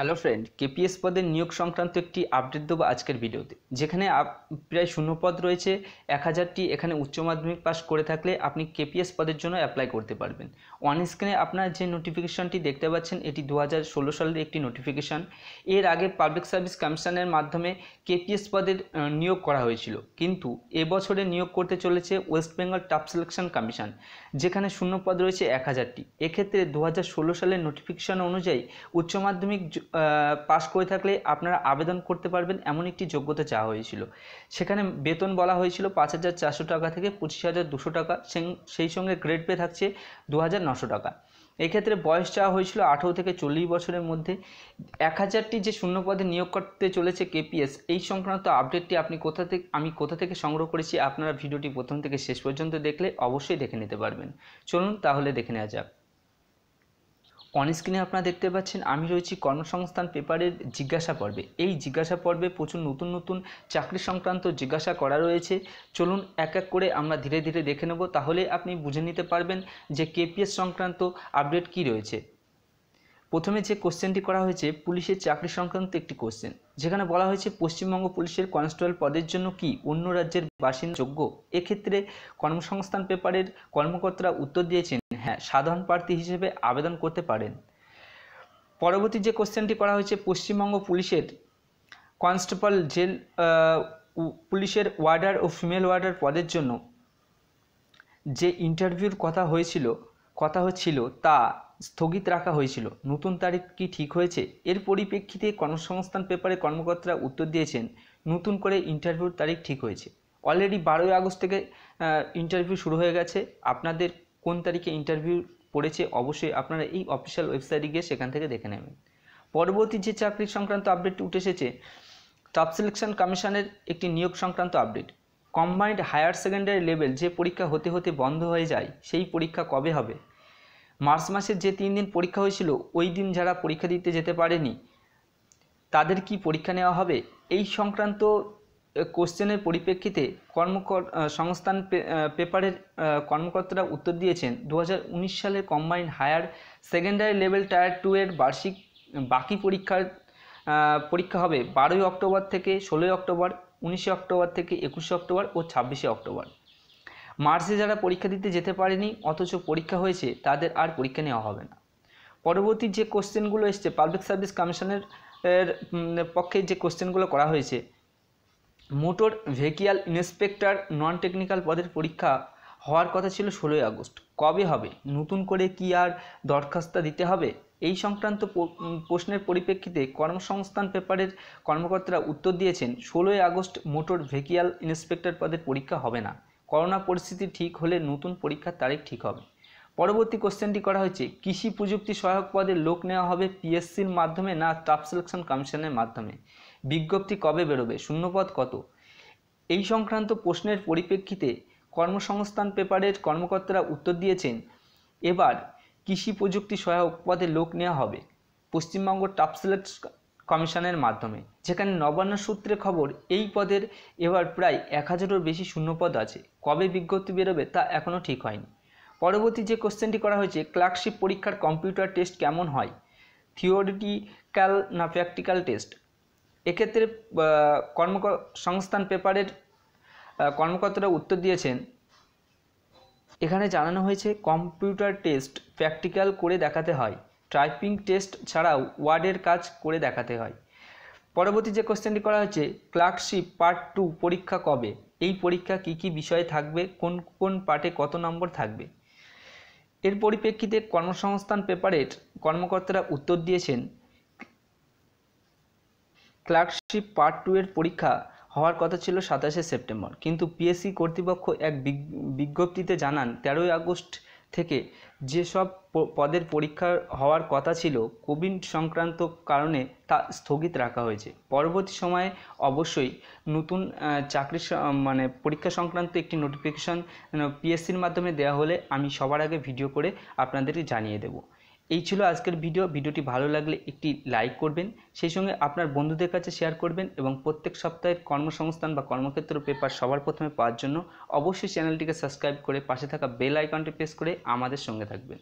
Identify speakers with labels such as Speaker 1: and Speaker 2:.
Speaker 1: hello friend KPS পদের নিয়োগ সংক্রান্ত একটি আপডেট দেবো আজকের ভিডিওতে যেখানে প্রায় শূন্য পদ রয়েছে এক হাজারটি এখানে উচ্চ মাধ্যমিক পাস করে থাকলে আপনি কেপিএস পদের জন্য অ্যাপ্লাই করতে পারবেন অন স্ক্রিনে আপনার যে নোটিফিকেশানটি দেখতে পাচ্ছেন এটি দু সালের একটি নোটিফিকেশান এর আগে পাবলিক সার্ভিস কমিশনের মাধ্যমে কেপিএস পদের নিয়োগ করা হয়েছিল কিন্তু এবছরে নিয়োগ করতে চলেছে ওয়েস্ট বেঙ্গল টাপ সিলেকশন কমিশন যেখানে শূন্য পদ রয়েছে এক হাজারটি এক্ষেত্রে দু সালের নোটিফিকেশান অনুযায়ী উচ্চ মাধ্যমিক পাশ করে থাকলে আপনারা আবেদন করতে পারবেন এমন একটি যোগ্যতা চাওয়া হয়েছিল সেখানে বেতন বলা হয়েছিল পাঁচ হাজার চারশো টাকা থেকে পঁচিশ হাজার দুশো টাকা সেই সঙ্গে গ্রেড পে থাকছে দু হাজার নশো টাকা এক্ষেত্রে বয়স চাওয়া হয়েছিল আঠেরো থেকে চল্লিশ বছরের মধ্যে এক হাজারটি যে শূন্যপদে নিয়োগ করতে চলেছে কেপিএস এই সংক্রান্ত আপডেটটি আপনি কোথা থেকে আমি কোথা থেকে সংগ্রহ করেছি আপনারা ভিডিওটি প্রথম থেকে শেষ পর্যন্ত দেখলে অবশ্যই দেখে নিতে পারবেন চলুন তাহলে দেখে নেওয়া যাক অন স্ক্রিনে আপনারা দেখতে পাচ্ছেন আমি রয়েছি কর্মসংস্থান পেপারের জিজ্ঞাসা পর্বে এই জিজ্ঞাসা পর্বে প্রচুর নতুন নতুন চাকরি সংক্রান্ত জিজ্ঞাসা করা রয়েছে চলুন এক এক করে আমরা ধীরে ধীরে দেখে নেব তাহলে আপনি বুঝে নিতে পারবেন যে কেপিএস সংক্রান্ত আপডেট কি রয়েছে প্রথমে যে কোশ্চেনটি করা হয়েছে পুলিশের চাকরি সংক্রান্ত একটি কোশ্চেন যেখানে বলা হয়েছে পশ্চিমবঙ্গ পুলিশের কনস্টেবল পদের জন্য কি অন্য রাজ্যের বাসিন্দা যোগ্য এক্ষেত্রে কর্মসংস্থান পেপারের কর্মকর্তারা উত্তর দিয়েছেন হ্যাঁ সাধারণ প্রার্থী হিসেবে আবেদন করতে পারেন পরবর্তী যে কোশ্চেনটি করা হয়েছে পশ্চিমবঙ্গ পুলিশের কনস্টেবল জেল পুলিশের ওয়ার্ডার ও ফিমেল ওয়ার্ডার পদের জন্য যে ইন্টারভিউর কথা হয়েছিল কথা হচ্ছিল তা স্থগিত রাখা হয়েছিল নতুন তারিখ কি ঠিক হয়েছে এর পরিপ্রেক্ষিতে কর্মসংস্থান পেপারে কর্মকর্তারা উত্তর দিয়েছেন নতুন করে ইন্টারভিউর তারিখ ঠিক হয়েছে অলরেডি বারোই আগস্ট থেকে ইন্টারভিউ শুরু হয়ে গেছে আপনাদের কোন তারিখে ইন্টারভিউ পড়েছে অবশ্যই আপনারা এই অফিসিয়াল ওয়েবসাইটে গিয়ে সেখান থেকে দেখে নেবেন পরবর্তী যে চাকরি সংক্রান্ত আপডেট উঠে এসেছে টপ সিলেকশন কমিশনের একটি নিয়োগ সংক্রান্ত update combined higher secondary level যে পরীক্ষা হতে হতে বন্ধ হয়ে যায় সেই পরীক্ষা কবে হবে মার্চ মাসের যে তিন দিন পরীক্ষা হয়েছিল ওই দিন যারা পরীক্ষা দিতে যেতে পারেনি তাদের কি পরীক্ষা নেওয়া হবে এই সংক্রান্ত কোশ্চেনের পরিপ্রেক্ষিতে কর্মকর সংস্থান পেপারের কর্মকর্তারা উত্তর দিয়েছেন দু সালের combined higher secondary level tier two এর বার্ষিক বাকি পরীক্ষার পরীক্ষা হবে বারোই অক্টোবর থেকে ষোলোই অক্টোবর উনিশে অক্টোবর থেকে একুশে অক্টোবর ও ছাব্বিশে অক্টোবর মার্চে যারা পরীক্ষা দিতে যেতে পারেনি অথচ পরীক্ষা হয়েছে তাদের আর পরীক্ষা নেওয়া হবে না পরবর্তী যে কোশ্চেনগুলো এসছে পাবলিক সার্ভিস কমিশনের পক্ষে যে কোশ্চেনগুলো করা হয়েছে motor vehicle inspector non technical পদের পরীক্ষা হওয়ার কথা ছিল ষোলোই আগস্ট কবে হবে নতুন করে কি আর দরখাস্ত দিতে হবে এই সংক্রান্ত প্রশ্নের পরিপ্রেক্ষিতে কর্মসংস্থান পেপারের কর্মকর্তারা উত্তর দিয়েছেন ষোলোই আগস্ট মোটর ভেহিক্যাল ইন্সপেক্টর পদের পরীক্ষা হবে না করোনা পরিস্থিতি ঠিক হলে নতুন পরীক্ষার তারিখ ঠিক হবে পরবর্তী কোশ্চেনটি করা হয়েছে কৃষি প্রযুক্তি সহায়ক পদে লোক নেওয়া হবে পিএসসির মাধ্যমে না স্টাফ সিলেকশন কমিশনের মাধ্যমে বিজ্ঞপ্তি কবে বেরোবে শূন্যপদ কত এই সংক্রান্ত প্রশ্নের পরিপ্রেক্ষিতে কর্মসংস্থান পেপারের কর্মকর্তারা উত্তর দিয়েছেন এবার কৃষি প্রযুক্তি সহায়ক পদে লোক নেওয়া হবে পশ্চিমবঙ্গ টাপ সিলেক্ট কমিশনের মাধ্যমে যেখানে নবান্ন সূত্রে খবর এই পদের এবার প্রায় এক হাজারের বেশি শূন্যপদ আছে কবে বিজ্ঞপ্তি বেরোবে তা এখনও ঠিক হয়নি পরবর্তী যে কোশ্চেনটি করা হয়েছে ক্লার্কশিপ পরীক্ষার কম্পিউটার টেস্ট কেমন হয় থিওরিটিক্যাল না প্র্যাকটিক্যাল টেস্ট এক্ষেত্রে কর্মসংস্থান পেপারের কর্মকর্তারা উত্তর দিয়েছেন এখানে জানানো হয়েছে কম্পিউটার টেস্ট প্র্যাকটিক্যাল করে দেখাতে হয় টাইপিং টেস্ট ছাড়াও ওয়ার্ডের কাজ করে দেখাতে হয় পরবর্তী যে কোশ্চেনটি করা হয়েছে ক্লার্কশিপ পার্ট টু পরীক্ষা কবে এই পরীক্ষা কি কি বিষয়ে থাকবে কোন কোন পার্টে কত নম্বর থাকবে এর পরিপ্রেক্ষিতে কর্মসংস্থান পেপারের কর্মকর্তারা উত্তর দিয়েছেন ক্লার্কশিপ পার্ট টু এর পরীক্ষা হওয়ার কথা ছিল সাতাশে সেপ্টেম্বর কিন্তু পিএসসি কর্তৃপক্ষ এক বিজ্ঞপ্তিতে জানান তেরোই আগস্ট থেকে যেসব পদের পরীক্ষা হওয়ার কথা ছিল কোভিড সংক্রান্ত কারণে তা স্থগিত রাখা হয়েছে পরবর্তী সময়ে অবশ্যই নতুন চাকরি মানে পরীক্ষা সংক্রান্ত একটি নোটিফিকেশান পিএসসির মাধ্যমে দেওয়া হলে আমি সবার আগে ভিডিও করে আপনাদেরকে জানিয়ে দেবো এই ছিল আজকের ভিডিও ভিডিওটি ভালো লাগলে একটি লাইক করবেন সেই সঙ্গে আপনার বন্ধুদের কাছে শেয়ার করবেন এবং প্রত্যেক সপ্তাহের কর্মসংস্থান বা কর্মক্ষেত্র পেপার সবার প্রথমে পাওয়ার জন্য অবশ্যই চ্যানেলটিকে সাবস্ক্রাইব করে পাশে থাকা বেল আইকনটি প্রেস করে আমাদের সঙ্গে থাকবেন